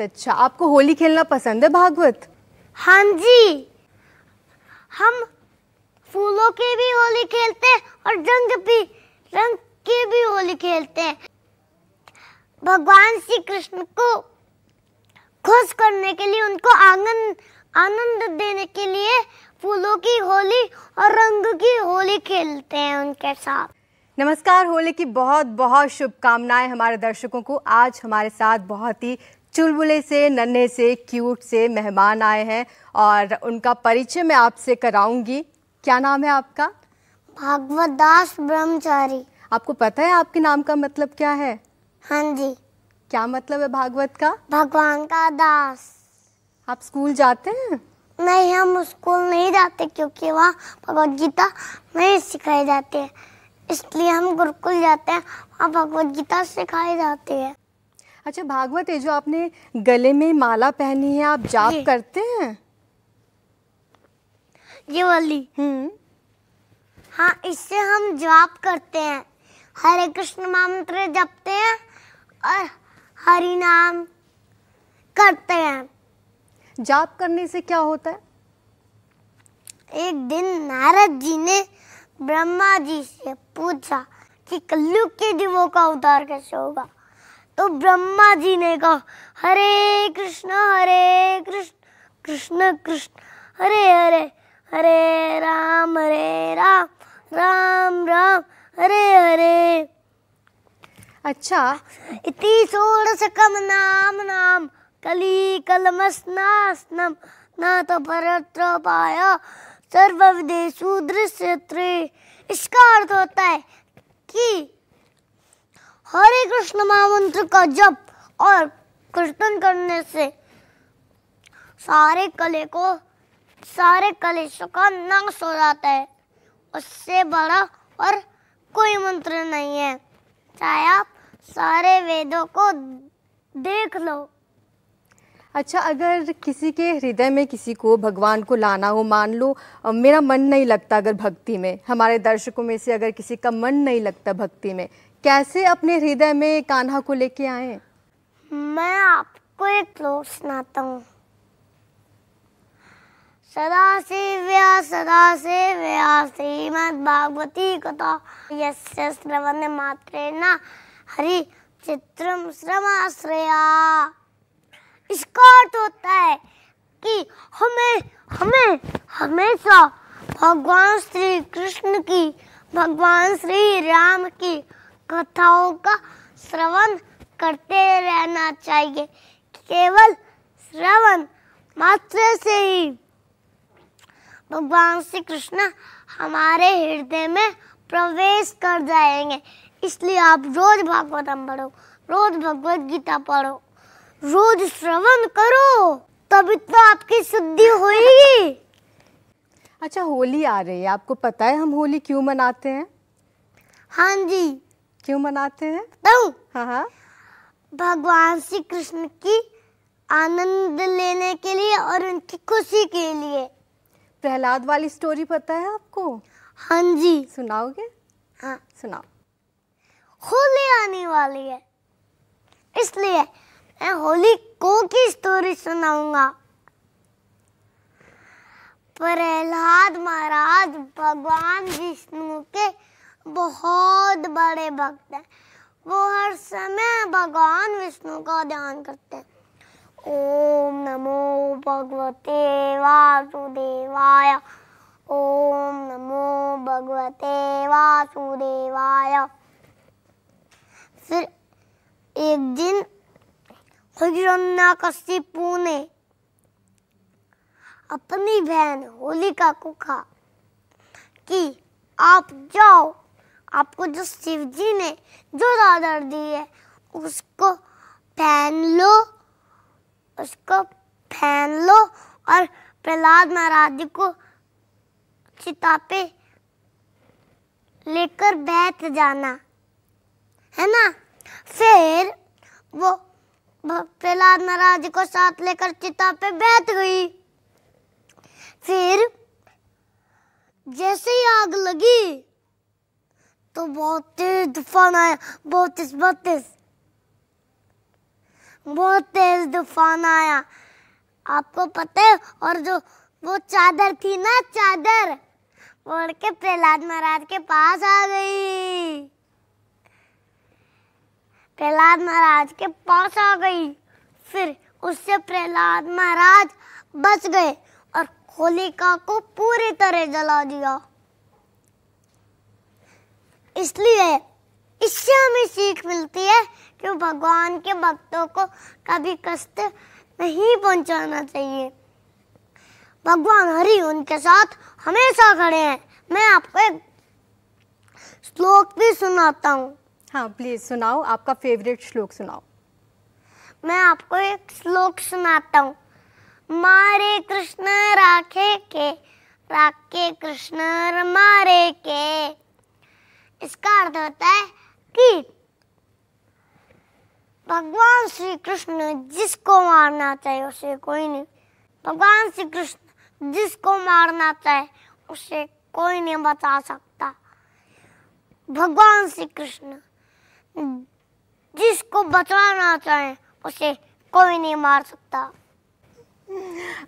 अच्छा आपको होली खेलना पसंद है भागवत हाँ जी हम फूलों की भी होली खेलते हैं और रंग भी रंग के भी होली खेलते हैं भगवान श्री कृष्ण को खुश करने के लिए उनको आनंद आनंद देने के लिए फूलों की होली और रंग की होली खेलते हैं उनके साथ नमस्कार होली की बहुत बहुत शुभकामनाएं हमारे दर्शकों को आज हमारे साथ बहुत ही चुलबुले से नन्हे से क्यूट से मेहमान आए हैं और उनका परिचय मैं आपसे कराऊंगी क्या नाम है आपका भागवत दास ब्रह्मचारी आपको पता है आपके नाम का मतलब क्या है हाँ जी क्या मतलब है भागवत का भगवान का दास आप स्कूल जाते हैं नहीं हम स्कूल नहीं जाते क्योंकि वहाँ भगवत गीता नहीं सिखाई जाती है इसलिए हम गुरुकुल जाते हैं वहाँ भगवत गीता सिखाई जाती है अच्छा भागवत ये जो आपने गले में माला पहनी है आप जाप करते हैं ये वाली हम्म हाँ इससे हम जाप करते हैं हरे कृष्ण मंत्र जपते हैं और हरि नाम करते हैं जाप करने से क्या होता है एक दिन नारद जी ने ब्रह्मा जी से पूछा कि कल्लू के जीवों का उद्धार कैसे होगा तो ब्रह्मा जी ने कहा हरे कृष्ण हरे कृष्ण कृष्ण कृष्ण हरे हरे हरे राम हरे राम राम राम हरे हरे अच्छा इति सकम नाम नाम कली कलमस्नास्नम ना तो परत्र पाया सर्वविदेशु दृश्यत्रे इसका अर्थ होता है कि हरे कृष्ण महामंत्र का जप और कीर्तन करने से सारे कले को सारे कलेशों का नाश हो जाता है उससे बड़ा और कोई मंत्र नहीं है चाहे आप सारे वेदों को देख लो अच्छा अगर किसी के हृदय में किसी को भगवान को लाना हो मान लो मेरा मन नहीं लगता अगर भक्ति में हमारे दर्शकों में से अगर किसी का मन नहीं लगता भक्ति में कैसे अपने हृदय में कान्हा को लेके आए मैं आपको एक श्लोक सुनाता हूँ सदा से व्या सदा से व्या श्रीमद भागवती कथा यस्य श्रवण न हरि चित्रम श्रमाश्रया अर्थ होता है कि हमें हमें हमेशा भगवान श्री कृष्ण की भगवान श्री राम की कथाओं का श्रवण करते रहना चाहिए केवल श्रवण मात्र से ही भगवान श्री कृष्ण हमारे हृदय में प्रवेश कर जाएंगे इसलिए आप रोज भागवतम पढ़ो रोज भगवत गीता पढ़ो रोज श्रवण करो तभी तो आपकी शुद्धि होगी अच्छा होली आ रही है आपको पता है हम होली क्यों मनाते हैं हाँ जी क्यों मनाते हैं हाँ हाँ भगवान श्री कृष्ण की आनंद लेने के लिए और उनकी खुशी के लिए प्रहलाद वाली स्टोरी पता है आपको हाँ जी सुनाओगे हाँ सुनाओ होली आने वाली है इसलिए मैं होली को की स्टोरी सुनाऊंगा प्रहलाद महाराज भगवान विष्णु के बहुत बड़े भक्त हैं वो हर समय भगवान विष्णु का ध्यान करते हैं ओम नमो भगवते वासुदेवाय ओम नमो भगवते वासुदेवाय फिर एक दिन हिजरन्ना कस्सी ने अपनी बहन होलिका को कहा कि आप जाओ आपको जो शिव जी ने जो आदर दी है उसको पहन लो उसको पहन लो और प्रहलाद महाराज जी को चिता पे लेकर बैठ जाना है ना फिर वो प्रहलाद महाराज को साथ लेकर चिता पे बैठ गई फिर जैसे ही आग लगी तो बहुत तेज तूफान आया बहुत तेज बहुत तेज बहुत तेज तूफान आया आपको पता है और जो वो चादर थी ना चादर ओढ़ के प्रहलाद महाराज के पास आ गई प्रहलाद महाराज के पास आ गई फिर उससे प्रहलाद महाराज बच गए और होलिका को पूरी तरह जला दिया इसलिए इससे हमें सीख मिलती है कि भगवान के भक्तों को कभी कष्ट नहीं पहुंचाना चाहिए भगवान हरि उनके साथ हमेशा खड़े हैं मैं आपको एक श्लोक भी सुनाता हूँ हाँ प्लीज सुनाओ आपका फेवरेट श्लोक सुनाओ मैं आपको एक श्लोक सुनाता हूँ मारे कृष्ण राखे के राखे कृष्ण मारे के इसका अर्थ होता है कि भगवान श्री कृष्ण जिसको मारना चाहे उसे कोई नहीं भगवान श्री कृष्ण जिसको मारना चाहे उसे कोई नहीं बचा सकता भगवान श्री कृष्ण हम्म। जिसको बचाना चाहे उसे कोई नहीं मार सकता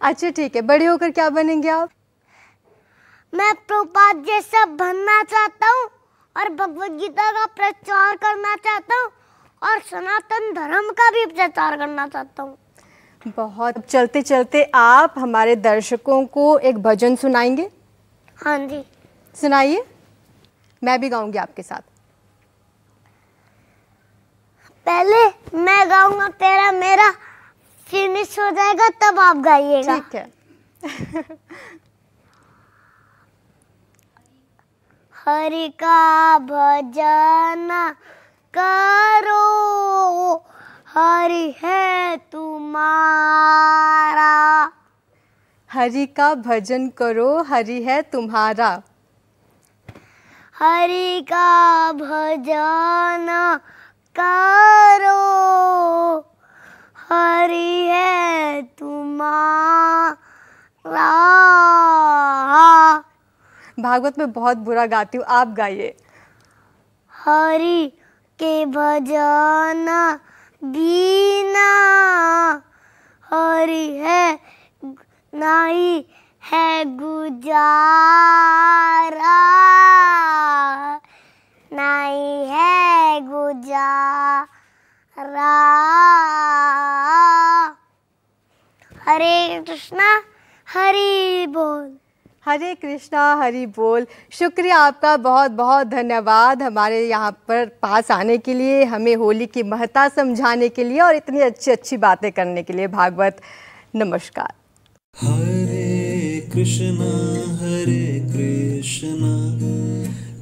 अच्छा ठीक है बड़े होकर क्या बनेंगे आप मैं प्रपात जैसा बनना चाहता हूँ और भगवत गीता का प्रचार करना चाहता हूँ और सनातन धर्म का भी प्रचार करना चाहता हूँ बहुत चलते चलते आप हमारे दर्शकों को एक भजन सुनाएंगे हाँ जी सुनाइए मैं भी गाऊंगी आपके साथ पहले मैं गाऊंगा तेरा मेरा फिनिश हो जाएगा तब आप गाइएगा ठीक है हरि का भजन करो हरि है तुम्हारा हरि का भजन करो हरि है तुम्हारा हरि का भजन करो हरी है तुम्हारा भागवत में बहुत बुरा गाती हूँ आप गाइए हरी के भजना बीना हरी है नहीं है गुजारा रा हरे कृष्णा हरी बोल हरे कृष्णा हरी बोल शुक्रिया आपका बहुत बहुत धन्यवाद हमारे यहाँ पर पास आने के लिए हमें होली की महत्ता समझाने के लिए और इतनी अच्छी अच्छी बातें करने के लिए भागवत नमस्कार हरे कृष्णा हरे कृष्णा